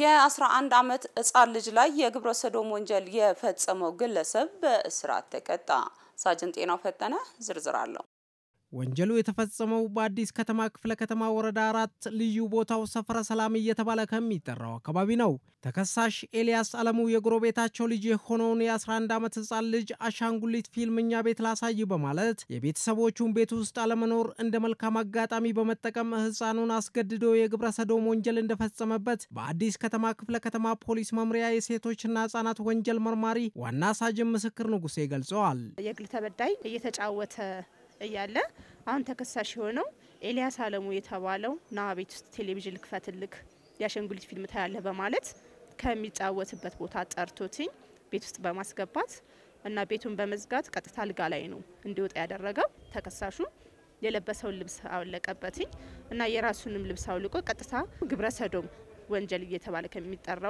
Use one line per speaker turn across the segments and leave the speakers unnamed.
የ11 ዓመት ህፃን ልጅ ላይ የግብረ ሰዶም ወንጀል የፈጸመው ግለሰብ በእስራት ተቀጣ። ሳጅን ጤናው ፈጠነ ዝርዝር አለው።
ወንጀሉ የተፈጸመው በአዲስ ከተማ ክፍለ ከተማ ወረዳ አራት ልዩ ቦታው ሰፈረ ሰላም እየተባለ ከሚጠራው አካባቢ ነው። ተከሳሽ ኤልያስ አለሙ የጎረቤታቸው ልጅ የሆነውን የ11 ዓመት ህፃን ልጅ አሻንጉሊት ፊልምኛ ቤት ላሳይ በማለት የቤተሰቦቹን ቤት ውስጥ አለመኖር እንደ መልካም አጋጣሚ በመጠቀም ህፃኑን አስገድዶ የግብረ ሰዶም ወንጀል እንደፈጸመበት በአዲስ ከተማ ክፍለ ከተማ ፖሊስ መምሪያ የሴቶችና ህፃናት ወንጀል መርማሪ ዋና ሳጅን ምስክር ንጉሴ ገልጸዋል።
የግል ተበዳይ እየተጫወተ እያለ አሁን ተከሳሽ የሆነው ኤልያስ አለሙ የተባለው ና ቤት ውስጥ ቴሌቪዥን ልክፈትልክ የአሻንጉሊት ፊልም ታያለ በማለት ከሚጫወትበት ቦታ ጠርቶትኝ ቤት ውስጥ በማስገባት እና ቤቱን በመዝጋት ቀጥታ አልጋ ላይ ነው እንዲወጣ ያደረገው። ተከሳሹ የለበሰውን ልብስ አወለቀበትኝ እና የራሱንም ልብስ አውልቆ ቀጥታ ግብረ ሰዶም ወንጀል እየተባለ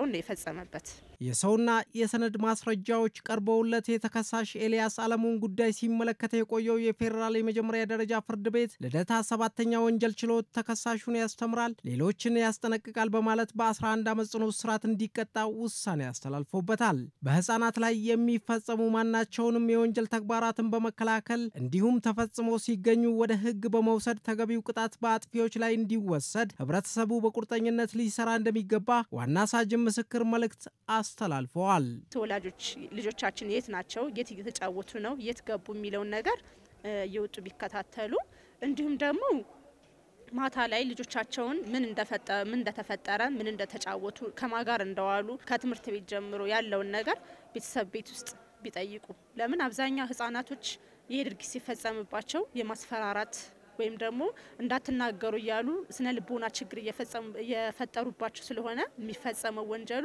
ነው የፈጸመበት የሰውና የሰነድ ማስረጃዎች ቀርበውለት የተከሳሽ ኤልያስ አለሙን ጉዳይ ሲመለከተ የቆየው የፌዴራል የመጀመሪያ ደረጃ ፍርድ ቤት ልደታ ሰባተኛ ወንጀል ችሎት ተከሳሹን ያስተምራል፣ ሌሎችን ያስጠነቅቃል በማለት በ11 ዓመት ጽኑ እስራት እንዲቀጣ ውሳኔ ያስተላልፎበታል። በህፃናት ላይ የሚፈጸሙ ማናቸውንም የወንጀል ተግባራትን በመከላከል እንዲሁም ተፈጽሞ ሲገኙ ወደ ህግ በመውሰድ ተገቢው ቅጣት በአጥፊዎች ላይ እንዲወሰድ ህብረተሰቡ በቁርጠኝነት ሊሰራ እንደ እንደሚገባ ዋና ሳጅን ምስክር መልእክት አስተላልፈዋል።
ተወላጆች ልጆቻችን የት ናቸው፣ የት እየተጫወቱ ነው፣ የት ገቡ የሚለውን ነገር እየወጡ ቢከታተሉ እንዲሁም ደግሞ ማታ ላይ ልጆቻቸውን ምን እንደተፈጠረ ምን እንደተጫወቱ ከማጋር እንደዋሉ ከትምህርት ቤት ጀምሮ ያለውን ነገር ቤተሰብ ቤት ውስጥ ቢጠይቁ። ለምን አብዛኛው ህጻናቶች ይሄ ድርጊት ሲፈጸምባቸው የማስፈራራት ወይም ደግሞ እንዳትናገሩ እያሉ ስነ ልቦና ችግር እየፈጠሩባቸው ስለሆነ የሚፈጸመው ወንጀሉ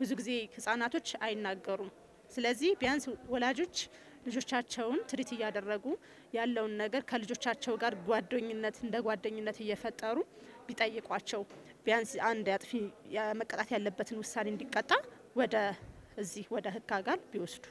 ብዙ ጊዜ ህጻናቶች አይናገሩም። ስለዚህ ቢያንስ ወላጆች ልጆቻቸውን ትሪት እያደረጉ ያለውን ነገር ከልጆቻቸው ጋር ጓደኝነት እንደ ጓደኝነት እየፈጠሩ ቢጠይቋቸው ቢያንስ አንድ አጥፊ መቀጣት ያለበትን ውሳኔ እንዲቀጣ ወደ እዚህ ወደ ህግ አካል ቢወስዱ